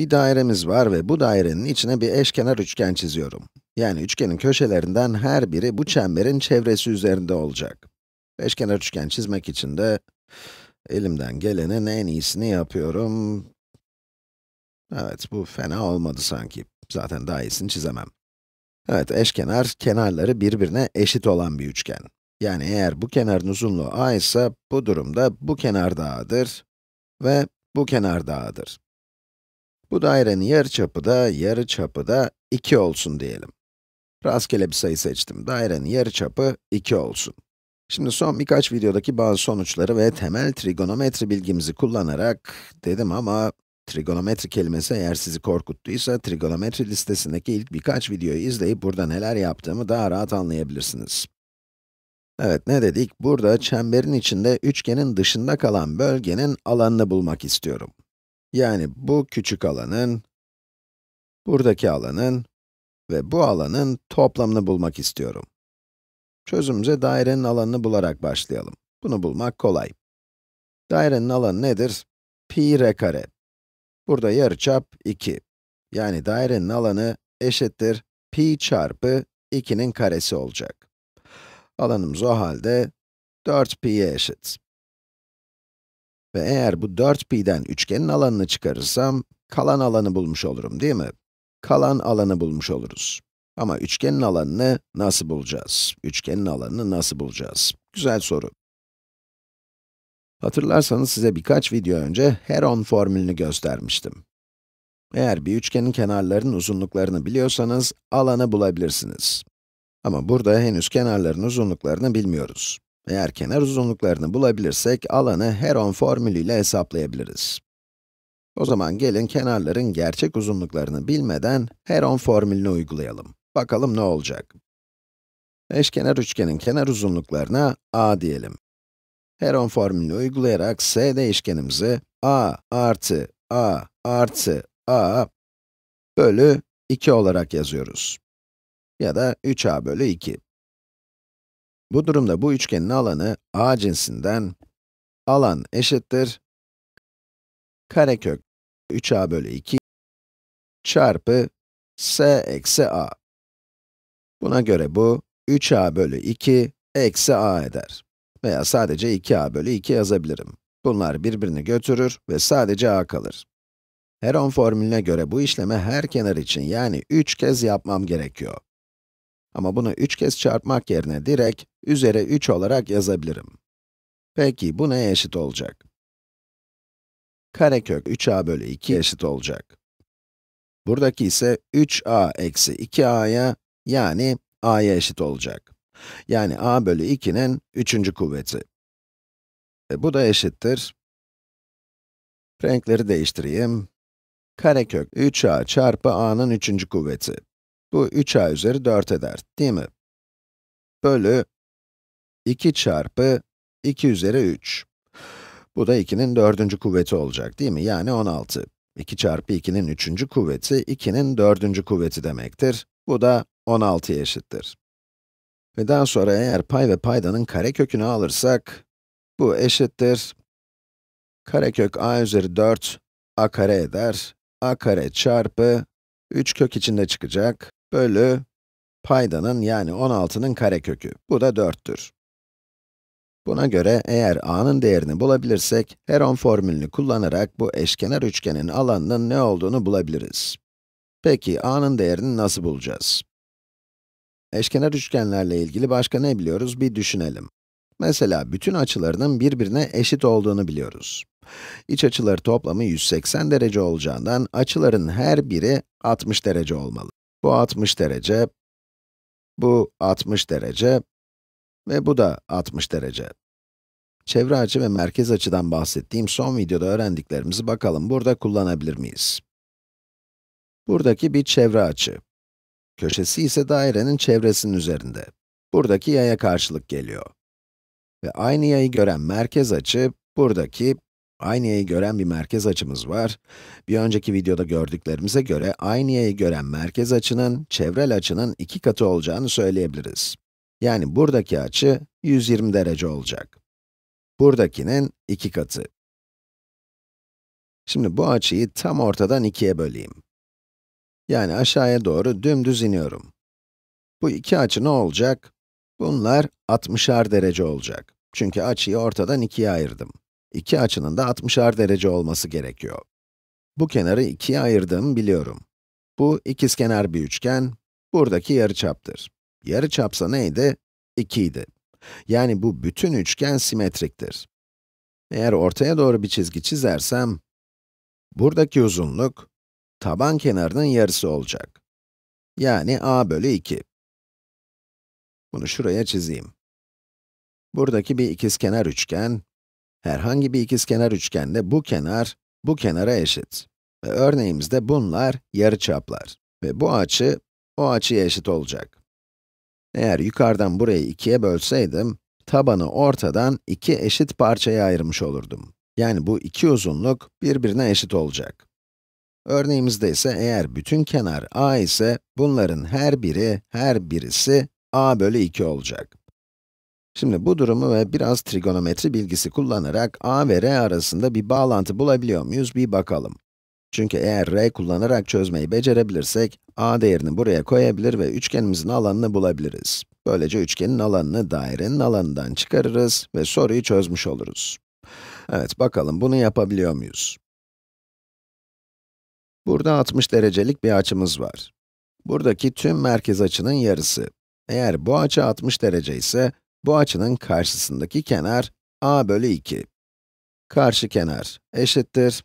Bir dairemiz var ve bu dairenin içine bir eşkenar üçgen çiziyorum. Yani üçgenin köşelerinden her biri bu çemberin çevresi üzerinde olacak. Eşkenar üçgen çizmek için de elimden gelenin en iyisini yapıyorum. Evet, bu fena olmadı sanki. Zaten daha iyisini çizemem. Evet, eşkenar, kenarları birbirine eşit olan bir üçgen. Yani eğer bu kenarın uzunluğu a ise, bu durumda bu kenar da a'dır ve bu kenar da a'dır. Bu dairenin yarı çapı da yarı çapı da 2 olsun diyelim. Rastgele bir sayı seçtim. Dairenin yarı çapı 2 olsun. Şimdi son birkaç videodaki bazı sonuçları ve temel trigonometri bilgimizi kullanarak dedim ama trigonometri kelimesi eğer sizi korkuttuysa trigonometri listesindeki ilk birkaç videoyu izleyip burada neler yaptığımı daha rahat anlayabilirsiniz. Evet, ne dedik? Burada çemberin içinde üçgenin dışında kalan bölgenin alanını bulmak istiyorum. Yani bu küçük alanın, buradaki alanın ve bu alanın toplamını bulmak istiyorum. Çözümümüze dairenin alanını bularak başlayalım. Bunu bulmak kolay. Dairenin alanı nedir? Pi r kare. Burada yarıçap 2. Yani dairenin alanı eşittir pi çarpı 2'nin karesi olacak. Alanımız o halde 4pi'ye eşit. Ve eğer bu 4pi'den üçgenin alanını çıkarırsam, kalan alanı bulmuş olurum değil mi? Kalan alanı bulmuş oluruz. Ama üçgenin alanını nasıl bulacağız? Üçgenin alanını nasıl bulacağız? Güzel soru. Hatırlarsanız size birkaç video önce Heron formülünü göstermiştim. Eğer bir üçgenin kenarlarının uzunluklarını biliyorsanız, alanı bulabilirsiniz. Ama burada henüz kenarların uzunluklarını bilmiyoruz. Eğer kenar uzunluklarını bulabilirsek, alanı Heron formülüyle hesaplayabiliriz. O zaman gelin kenarların gerçek uzunluklarını bilmeden Heron formülünü uygulayalım. Bakalım ne olacak? Eşkenar üçgenin kenar uzunluklarına a diyelim. Heron formülünü uygulayarak s değişkenimizi a artı a artı a bölü 2 olarak yazıyoruz. Ya da 3a bölü 2. Bu durumda bu üçgenin alanı a cinsinden alan eşittir karekök 3a bölü 2 çarpı s eksi a. Buna göre bu 3a bölü 2 eksi a eder. Veya sadece 2a bölü 2 yazabilirim. Bunlar birbirini götürür ve sadece a kalır. Heron formülüne göre bu işlemi her kenar için yani 3 kez yapmam gerekiyor. Ama bunu 3 kez çarpmak yerine direkt üzeri 3 olarak yazabilirim. Peki bu neye eşit olacak? Karekök 3a bölü 2 eşit olacak. Buradaki ise 3a eksi 2a'ya yani a'ya eşit olacak. Yani a bölü 2'nin 3. kuvveti. E bu da eşittir. Renkleri değiştireyim. Karekök 3a çarpı a'nın 3. kuvveti. Bu 3a üzeri 4 eder, değil mi? Bölü 2 çarpı 2 üzeri 3. Bu da 2'nin 4. kuvveti olacak, değil mi? Yani 16. 2 çarpı 2'nin 3. kuvveti, 2'nin 4. kuvveti demektir. Bu da 16'ya eşittir. Ve daha sonra eğer pay ve paydanın karekökünü alırsak, bu eşittir. Karekök a üzeri 4, a kare eder. a kare çarpı 3 kök içinde çıkacak bölü paydanın yani 16'nın karekökü. Bu da 4'tür. Buna göre eğer a'nın değerini bulabilirsek, Heron formülünü kullanarak bu eşkenar üçgenin alanının ne olduğunu bulabiliriz. Peki a'nın değerini nasıl bulacağız? Eşkenar üçgenlerle ilgili başka ne biliyoruz bir düşünelim. Mesela bütün açılarının birbirine eşit olduğunu biliyoruz. İç açıları toplamı 180 derece olacağından açıların her biri 60 derece olmalı. Bu 60 derece, bu 60 derece ve bu da 60 derece. Çevre açı ve merkez açıdan bahsettiğim son videoda öğrendiklerimizi bakalım burada kullanabilir miyiz? Buradaki bir çevre açı. Köşesi ise dairenin çevresinin üzerinde. Buradaki yaya karşılık geliyor. Ve aynı yayı gören merkez açı, buradaki Aynayı gören bir merkez açımız var. Bir önceki videoda gördüklerimize göre, aynayı gören merkez açının, çevrel açının iki katı olacağını söyleyebiliriz. Yani buradaki açı 120 derece olacak. Buradakinin iki katı. Şimdi bu açıyı tam ortadan ikiye böleyim. Yani aşağıya doğru dümdüz iniyorum. Bu iki açı ne olacak? Bunlar 60'ar derece olacak. Çünkü açıyı ortadan ikiye ayırdım. İki açının da 60'ar derece olması gerekiyor. Bu kenarı ikiye ayırdığımı biliyorum. Bu ikizkenar bir üçgen, buradaki yarıçaptır. Yarıçapsa neydi? 2 idi. Yani bu bütün üçgen simetriktir. Eğer ortaya doğru bir çizgi çizersem, buradaki uzunluk, taban kenarının yarısı olacak. Yani a bölü 2. Bunu şuraya çizeyim. Buradaki bir ikizkenar üçgen, Herhangi bir ikizkenar üçgende bu kenar, bu kenara eşit. Ve örneğimizde bunlar yarıçaplar. Ve bu açı, o açıya eşit olacak. Eğer yukarıdan burayı ikiye bölseydim, tabanı ortadan iki eşit parçaya ayırmış olurdum. Yani bu iki uzunluk birbirine eşit olacak. Örneğimizde ise eğer bütün kenar a ise, bunların her biri, her birisi a bölü 2 olacak. Şimdi bu durumu ve biraz trigonometri bilgisi kullanarak a ve r arasında bir bağlantı bulabiliyor muyuz bir bakalım. Çünkü eğer r kullanarak çözmeyi becerebilirsek, a değerini buraya koyabilir ve üçgenimizin alanını bulabiliriz. Böylece üçgenin alanını dairenin alanından çıkarırız ve soruyu çözmüş oluruz. Evet, bakalım bunu yapabiliyor muyuz? Burada 60 derecelik bir açımız var. Buradaki tüm merkez açının yarısı. Eğer bu açı 60 derece ise, bu açının karşısındaki kenar a bölü 2. Karşı kenar eşittir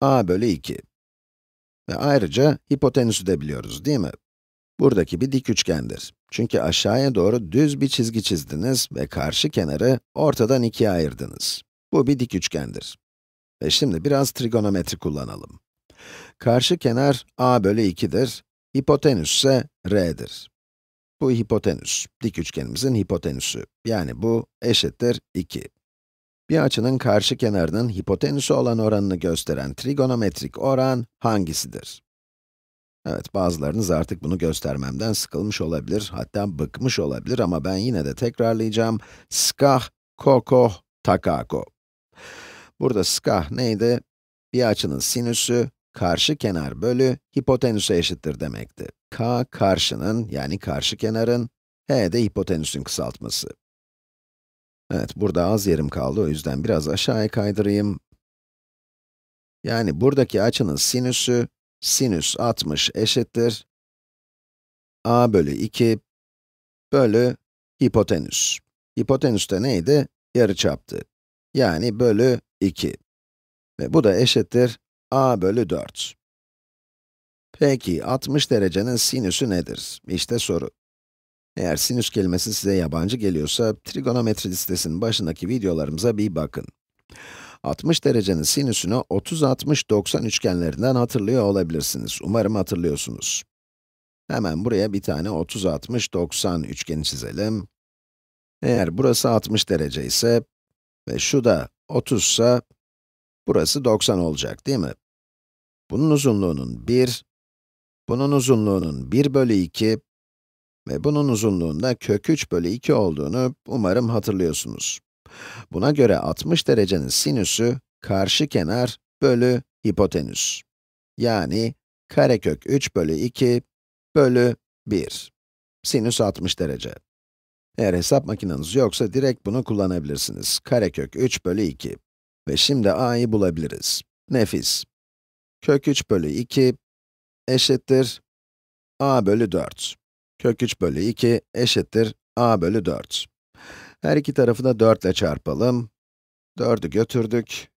a bölü 2. Ve ayrıca hipotenüsü de biliyoruz değil mi? Buradaki bir dik üçgendir. Çünkü aşağıya doğru düz bir çizgi çizdiniz ve karşı kenarı ortadan ikiye ayırdınız. Bu bir dik üçgendir. Ve şimdi biraz trigonometri kullanalım. Karşı kenar a bölü 2'dir, hipotenüs ise r'dir. Bu hipotenüs, dik üçgenimizin hipotenüsü. Yani bu eşittir 2. Bir açının karşı kenarının hipotenüsü olan oranını gösteren trigonometrik oran hangisidir? Evet, bazılarınız artık bunu göstermemden sıkılmış olabilir, hatta bıkmış olabilir ama ben yine de tekrarlayacağım. Skah, koko, takako. Burada skah neydi? Bir açının sinüsü Karşı kenar bölü hipotenüse eşittir demekti. K karşının yani karşı kenarın, H de hipotenüsün kısaltması. Evet, burada az yerim kaldı o yüzden biraz aşağıya kaydırayım. Yani buradaki açının sinüsü, sinüs 60 eşittir. a bölü 2 bölü hipotenüs. Hipotenüs de neydi? Yarıçaptı. Yani bölü 2. Ve bu da eşittir a bölü 4. Peki, 60 derecenin sinüsü nedir? İşte soru. Eğer sinüs kelimesi size yabancı geliyorsa, trigonometri listesinin başındaki videolarımıza bir bakın. 60 derecenin sinüsünü 30, 60, 90 üçgenlerinden hatırlıyor olabilirsiniz. Umarım hatırlıyorsunuz. Hemen buraya bir tane 30, 60, 90 üçgeni çizelim. Eğer burası 60 derece ise ve şu da 30 ise, Burası 90 olacak değil mi? Bunun uzunluğunun 1, bunun uzunluğunun 1 bölü 2 ve bunun uzunluğunda kök 3 bölü 2 olduğunu umarım hatırlıyorsunuz. Buna göre 60 derecenin sinüsü karşı kenar bölü hipotenüs. Yani karekök 3 bölü 2 bölü 1. Sinüs 60 derece. Eğer hesap makineniz yoksa direkt bunu kullanabilirsiniz. Karekök 3 bölü 2. Ve şimdi a'yı bulabiliriz. Nefis. Kök 3 bölü 2 eşittir a bölü 4. Kök 3 bölü 2 eşittir a bölü 4. Her iki tarafı da 4 ile çarpalım. 4'ü götürdük.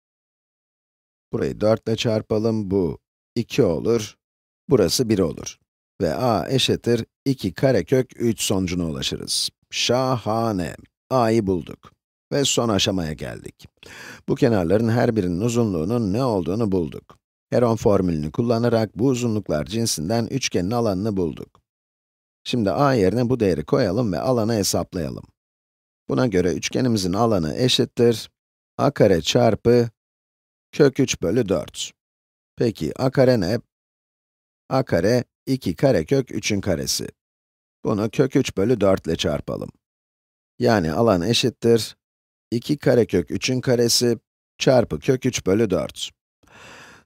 Burayı 4 ile çarpalım. Bu 2 olur. Burası 1 olur. Ve a eşittir 2 karekök 3 sonucuna ulaşırız. Şahane. a'yı bulduk. Ve son aşamaya geldik. Bu kenarların her birinin uzunluğunun ne olduğunu bulduk. Heron formülünü kullanarak bu uzunluklar cinsinden üçgenin alanını bulduk. Şimdi a yerine bu değeri koyalım ve alanı hesaplayalım. Buna göre üçgenimizin alanı eşittir a kare çarpı kök 3 bölü 4. Peki a kare ne? a kare 2 karekök 3'ün karesi. Bunu kök 3 bölü 4 ile çarpalım. Yani alan eşittir 2 karekök 3'ün karesi çarpı kök 3 bölü 4.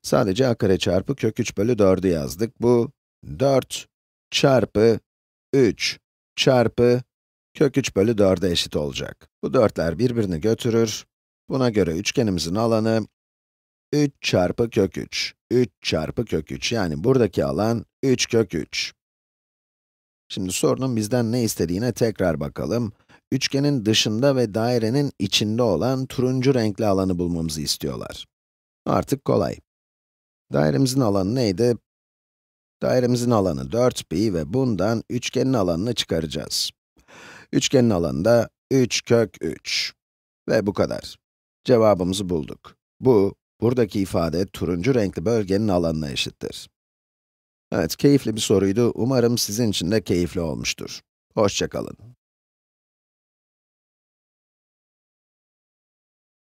Sadece a kare çarpı kök 3 bölü 4'ü yazdık. Bu 4 çarpı 3 çarpı kök 3 bölü 4'e eşit olacak. Bu dörtler birbirini götürür. Buna göre üçgenimizin alanı 3 çarpı kök 3. 3 çarpı kök 3 yani buradaki alan 3 kök 3. Şimdi sorunun bizden ne istediğine tekrar bakalım üçgenin dışında ve dairenin içinde olan turuncu renkli alanı bulmamızı istiyorlar. Artık kolay. Dairemizin alanı neydi? Dairemizin alanı 4pi ve bundan üçgenin alanını çıkaracağız. Üçgenin alanı da 3 kök 3. Ve bu kadar. Cevabımızı bulduk. Bu, buradaki ifade turuncu renkli bölgenin alanına eşittir. Evet, keyifli bir soruydu. Umarım sizin için de keyifli olmuştur. Hoşçakalın.